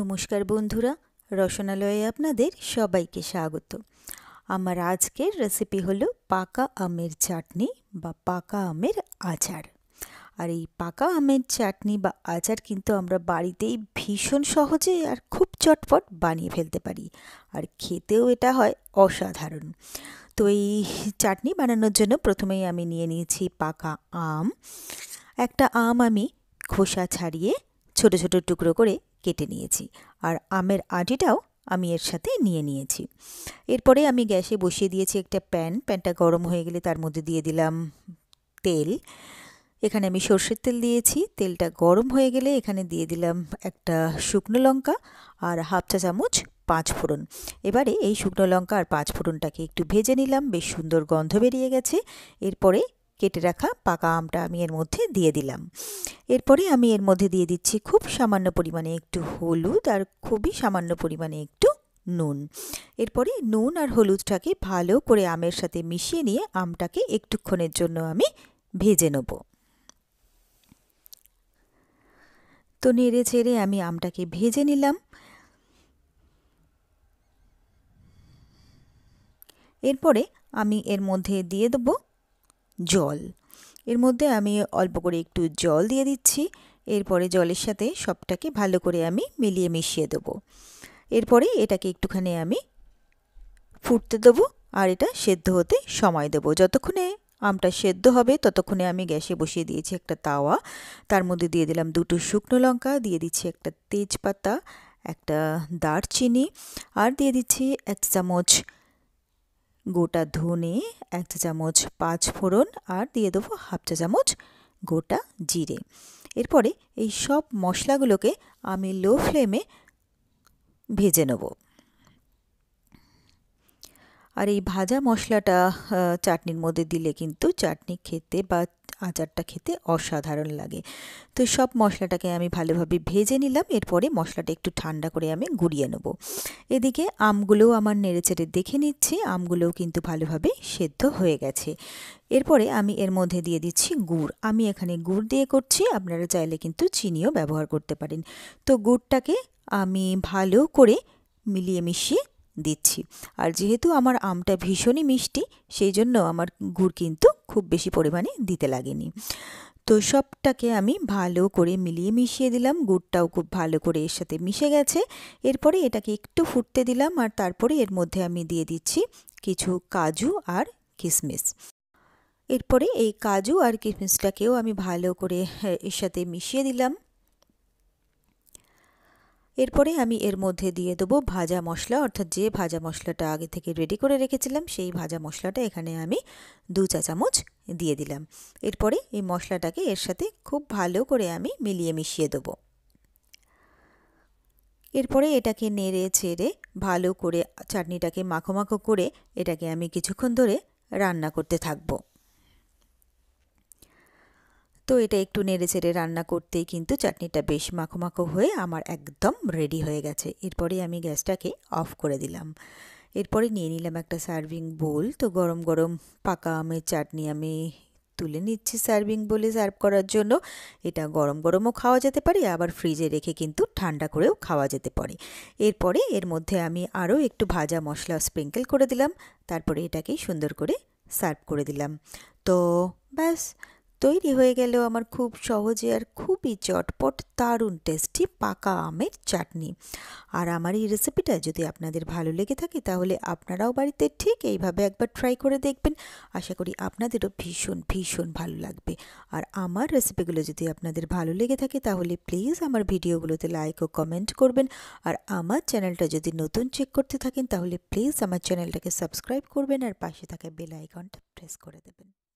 নমস্কার বন্ধুরা রসনালয়ে আপনাদের সবাইকে স্বাগত আমার আজকের রেসিপি হলো পাকা আমের চাটনি বা পাকা আমের আচার আর এই পাকা আমের চাটনি বা আচার কিন্তু আমরা বাড়িতেই ভীষণ সহজে আর খুব চটপট বানিয়ে ফেলতে পারি আর খেতেও এটা হয় অসাধারণ তো এই চাটনি বানানোর জন্য প্রথমেই আমি নিয়ে নিয়েছি পাকা আম একটা আম আমি খোসা ছাড়িয়ে ছোট ছোট টুকরো করে কেটে নিয়েছি আর আমের আটিটাও আমি এর সাথে নিয়ে নিয়েছি এরপরে আমি গ্যাসে বসিয়ে দিয়েছি একটা প্যান প্যানটা গরম হয়ে গেলে তার মধ্যে দিয়ে দিলাম তেল এখানে আমি সর্ষের তেল দিয়েছি তেলটা গরম হয়ে গেলে এখানে দিয়ে দিলাম একটা শুকনো লঙ্কা আর হাফ চা চামচ পাঁচ ফোড়ন এবারে এই শুকনো লঙ্কা আর পাঁচ ফোড়নটাকে একটু ভেজে নিলাম বেশ সুন্দর গন্ধ বেরিয়ে গেছে এরপরে কেটে রাখা পাকা আমটা আমি এর মধ্যে দিয়ে দিলাম এরপরে আমি এর মধ্যে দিয়ে দিচ্ছি খুব সামান্য পরিমাণে একটু হলুদ আর খুবই সামান্য পরিমাণে একটু নুন এরপরে নুন আর হলুদটাকে ভালো করে আমের সাথে মিশিয়ে নিয়ে আমটাকে একটুক্ষণের জন্য আমি ভেজে নেব তো নেড়ে ছেড়ে আমি আমটাকে ভেজে নিলাম এরপরে আমি এর মধ্যে দিয়ে দেবো জল এর মধ্যে আমি অল্প করে একটু জল দিয়ে দিচ্ছি এরপরে জলের সাথে সবটাকে ভালো করে আমি মিলিয়ে মিশিয়ে দেবো এরপরে এটাকে একটুখানি আমি ফুটতে দেবো আর এটা সেদ্ধ হতে সময় দেবো যতক্ষণে আমটা সেদ্ধ হবে ততক্ষণে আমি গ্যাসে বসিয়ে দিয়েছি একটা তাওয়া তার মধ্যে দিয়ে দিলাম দুটো শুকনো লঙ্কা দিয়ে দিচ্ছি একটা তেজপাতা একটা দারচিনি আর দিয়ে দিচ্ছি এক চামচ গোটা ধনে এক চা চামচ পাঁচ ফোড়ন আর দিয়ে দেবো হাফ চা চামচ গোটা জিরে এরপরে এই সব মশলাগুলোকে আমি লো ফ্লেমে ভেজে নেব আর এই ভাজা মশলাটা চাটনির মধ্যে দিলে কিন্তু চাটনি খেতে বা আচারটা খেতে অসাধারণ লাগে তো সব মশলাটাকে আমি ভালোভাবে ভেজে নিলাম এরপরে মশলাটা একটু ঠান্ডা করে আমি গুঁড়িয়ে নেব এদিকে আমগুলোও আমার নেড়েচেড়ে দেখে নিচ্ছি আমগুলোও কিন্তু ভালোভাবে সেদ্ধ হয়ে গেছে এরপরে আমি এর মধ্যে দিয়ে দিচ্ছি গুড় আমি এখানে গুড় দিয়ে করছি আপনারা চাইলে কিন্তু চিনিও ব্যবহার করতে পারেন তো গুড়টাকে আমি ভালো করে মিলিয়ে মিশিয়ে দিচ্ছি আর যেহেতু আমার আমটা ভীষণই মিষ্টি সেই জন্য আমার গুড় কিন্তু খুব বেশি পরিমাণে দিতে লাগেনি তো সবটাকে আমি ভালো করে মিলিয়ে মিশিয়ে দিলাম গুড়টাও খুব ভালো করে এর সাথে মিশে গেছে এরপরে এটাকে একটু ফুটতে দিলাম আর তারপরে এর মধ্যে আমি দিয়ে দিচ্ছি কিছু কাজু আর কিশমিশ এরপরে এই কাজু আর কিশমিশটাকেও আমি ভালো করে হ্যাঁ, এর সাথে মিশিয়ে দিলাম এরপরে আমি এর মধ্যে দিয়ে দেবো ভাজা মশলা অর্থাৎ যে ভাজা মশলাটা আগে থেকে রেডি করে রেখেছিলাম সেই ভাজা মশলাটা এখানে আমি দু চা চামচ দিয়ে দিলাম এরপরে এই মশলাটাকে এর সাথে খুব ভালো করে আমি মিলিয়ে মিশিয়ে দেবো এরপরে এটাকে নেড়ে ছেড়ে ভালো করে চাটনিটাকে মাখো মাখো করে এটাকে আমি কিছুক্ষণ ধরে রান্না করতে থাকবো তো এটা একটু নেড়ে চেড়ে রান্না করতেই কিন্তু চাটনিটা বেশ মাখো মাখো হয়ে আমার একদম রেডি হয়ে গেছে এরপরে আমি গ্যাসটাকে অফ করে দিলাম এরপরে নিয়ে নিলাম একটা সার্ভিং বোল তো গরম গরম পাকা আমের চাটনি আমি তুলে নিচ্ছি সার্ভিং বোলে সার্ভ করার জন্য এটা গরম গরমও খাওয়া যেতে পারে আবার ফ্রিজে রেখে কিন্তু ঠান্ডা করেও খাওয়া যেতে পারে এরপরে এর মধ্যে আমি আরও একটু ভাজা মশলা স্প্রিঙ্কেল করে দিলাম তারপরে এটাকে সুন্দর করে সার্ভ করে দিলাম তো ব্যাস তৈরি হয়ে গেল আমার খুব সহজে আর খুবই চটপট দারুণ টেস্টি পাকা আমের চাটনি আর আমার এই রেসিপিটা যদি আপনাদের ভালো লেগে থাকে তাহলে আপনারাও বাড়িতে ঠিক এইভাবে একবার ট্রাই করে দেখবেন আশা করি আপনাদেরও ভীষণ ভীষণ ভালো লাগবে আর আমার রেসিপিগুলো যদি আপনাদের ভালো লেগে থাকে তাহলে প্লিজ আমার ভিডিওগুলোতে লাইক ও কমেন্ট করবেন আর আমার চ্যানেলটা যদি নতুন চেক করতে থাকেন তাহলে প্লিজ আমার চ্যানেলটাকে সাবস্ক্রাইব করবেন আর পাশে থাকা বেল আইকনটা প্রেস করে দেবেন